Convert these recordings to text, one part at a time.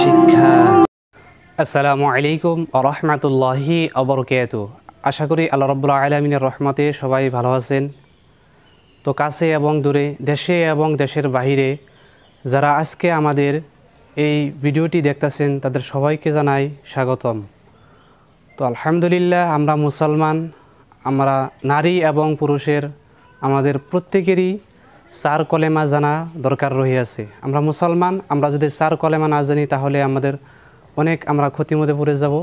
শিক্ষা আসসালামু আলাইকুম রহমাতুল্লাহি অবরকেত আশা করি আল্লাহ রব্লা আলমিনের রহমতে সবাই ভালো আছেন তো কাছে এবং দূরে দেশে এবং দেশের বাহিরে যারা আজকে আমাদের এই ভিডিওটি দেখতেছেন তাদের সবাইকে জানাই স্বাগতম তো আলহামদুলিল্লাহ আমরা মুসলমান আমরা নারী এবং পুরুষের আমাদের প্রত্যেকেরই চার কলেমা জানা দরকার রহিয়াছে আমরা মুসলমান আমরা যদি চার কলেমা না জানি তাহলে আমাদের অনেক আমরা ক্ষতির মধ্যে পড়ে যাব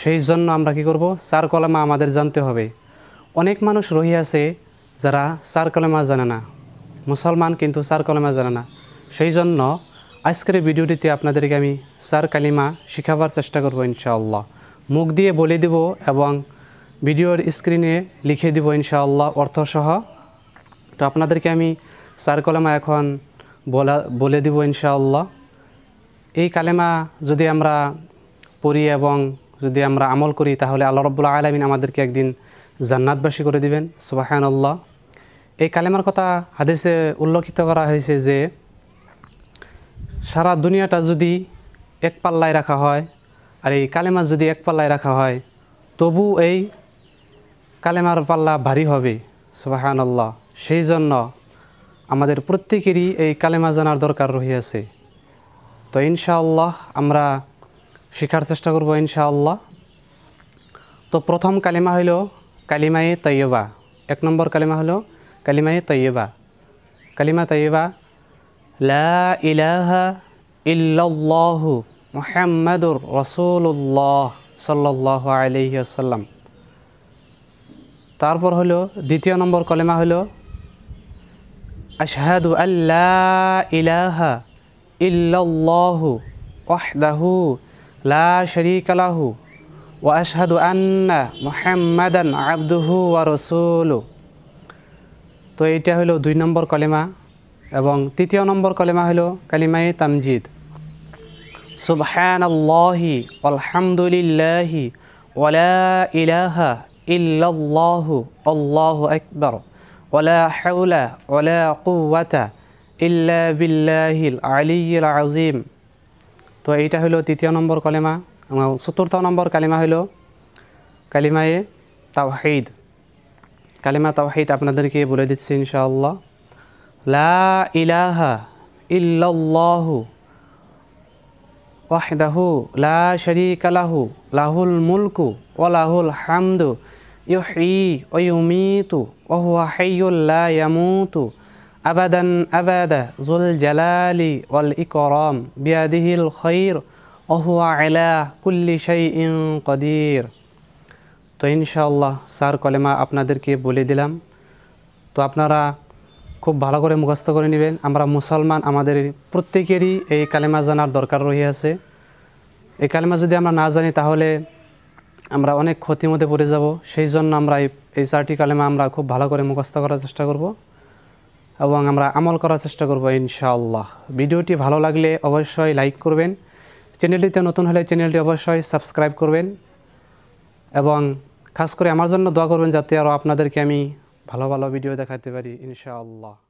সেই জন্য আমরা কি করব চার কলেমা আমাদের জানতে হবে অনেক মানুষ রহিয়াছে যারা চার কলেমা জানে না মুসলমান কিন্তু চার কলেমা জানে না সেই জন্য আজকের ভিডিওটিতে আপনাদেরকে আমি চার কালিমা শিখাবার চেষ্টা করব ইনশাআল্লাহ মুখ দিয়ে বলে দিব এবং ভিডিওর স্ক্রিনে লিখে দিব ইনশাআল্লাহ অর্থসহ তো আপনাদেরকে আমি সার কলেমা এখন বলা বলে দিব ইনশাআল্লাহ এই কালেমা যদি আমরা পড়ি এবং যদি আমরা আমল করি তাহলে আল্লাহ রব্বুল্লা আলমিন আমাদেরকে একদিন জান্নাতবাসী করে দিবেন সুবাহান আল্লাহ এই কালেমার কথা হাদেশে উল্লেখিত করা হয়েছে যে সারা দুনিয়াটা যদি এক পাল্লায় রাখা হয় আর এই কালেমা যদি এক পাল্লায় রাখা হয় তবু এই কালেমার পাল্লা ভারী হবে সুবাহান আল্লাহ সেই জন্য আমাদের প্রত্যেকেরই এই কালেমা জানার দরকার রহিয়াছে তো ইনশাআল্লাহ আমরা শেখার চেষ্টা করব ইনশাআল্লাহ তো প্রথম কালিমা হইল কালিমায়ে তৈয়বা এক নম্বর কালিমা হলো কালিমায়ে তৈয়বা কালিমা তৈয়বা লা ইলাহা ইল্লাল্লাহু রসুল্লাহ সাল্লাহ আলহ্লাম তারপর হলো দ্বিতীয় নম্বর কলেমা হলো আশহাদু আল্লাহ ইলাহা ইল্লাল্লাহু ওয়াহদাহু লা শারীকা লাহু ওয়া আশহাদু আন্না মুহাম্মাদান আবদুহু ওয়া রাসূলু তো এইটা হলো দুই নম্বর কলেমা এবং তৃতীয় নম্বর কলেমা হলো কালিমাই তামজিদ সুবহানাল্লাহি আলহামদুলিল্লাহি ওয়ালা ইলাহা ইল্লাল্লাহু আল্লাহু আকবার ওলা হাউলা ওলা কুয়াতা ইল্লা বিল্লাহিল আলিল আজিম তো এইটা হলো তৃতীয় নম্বর কলেমা চতুর্থ নম্বর কালিমা হলো কালিমায়ে তাওহিদ কালিমা তাওহিদ আপনাদেরকে বলে দিচ্ছি ইনশাআল্লাহ লা ইলাহা ইল্লাল্লাহু ওয়াহদাহু লা শারীকা লাহু লাহুল মুলকু ওয়া লাহুল হামদু ইনশাল্লাহ ويميت তো স্যার কলেমা আপনাদেরকে বলে দিলাম তো আপনারা খুব ভালো করে মুখস্থ করে নেবেন আমরা মুসলমান আমাদের প্রত্যেকেরই এই কালেমা জানার দরকার রহিয়াছে এই কালেমা যদি আমরা না জানি তাহলে আমরা অনেক ক্ষতির মধ্যে পড়ে যাব সেই জন্য আমরা এই চারটি কালেমা আমরা খুব ভালো করে মুখস্থ করার চেষ্টা করব এবং আমরা আমল করার চেষ্টা করব ইনশাআল্লাহ ভিডিওটি ভালো লাগলে অবশ্যই লাইক করবেন চ্যানেলটিতে নতুন হলে চ্যানেলটি অবশ্যই সাবস্ক্রাইব করবেন এবং খাস করে আমার জন্য দোয়া করবেন যাতে আরও আপনাদেরকে আমি ভালো ভালো ভিডিও দেখাতে পারি ইনশাআল্লাহ